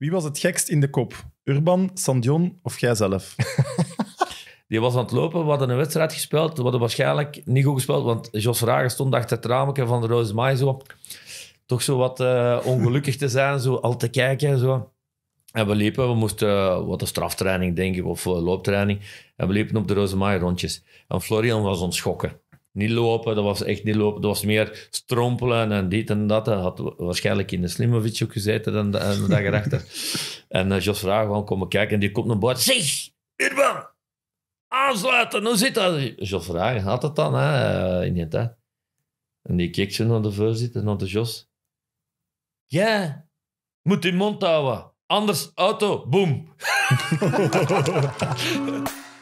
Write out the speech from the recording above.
Wie was het gekst in de kop? Urban, Sandion of jijzelf? Die was aan het lopen, we hadden een wedstrijd gespeeld. We hadden waarschijnlijk niet goed gespeeld, want Jos Ragen stond achter het raamje van de Roze zo. Toch zo wat eh, ongelukkig te zijn, zo al te kijken. Zo. En we liepen, we moesten uh, wat een straftraining ik of eh, looptraining. En we liepen op de Roze rondjes. En Florian was ons schokken. Niet lopen, dat was echt niet lopen. Dat was meer strompelen en dit en dat. Dat had waarschijnlijk in de Slimovic ook gezeten dan de, de dag en eh, Jos vraagt gewoon, kom kijken. En die komt naar boord. Zeg, Irwan, aansluiten, hoe zit dat? Jos vraagt, had het dan hè, eh, in je hè? En die keek zo naar de voorzitter, naar de Jos. Ja, moet in mond houden. Anders auto, boom.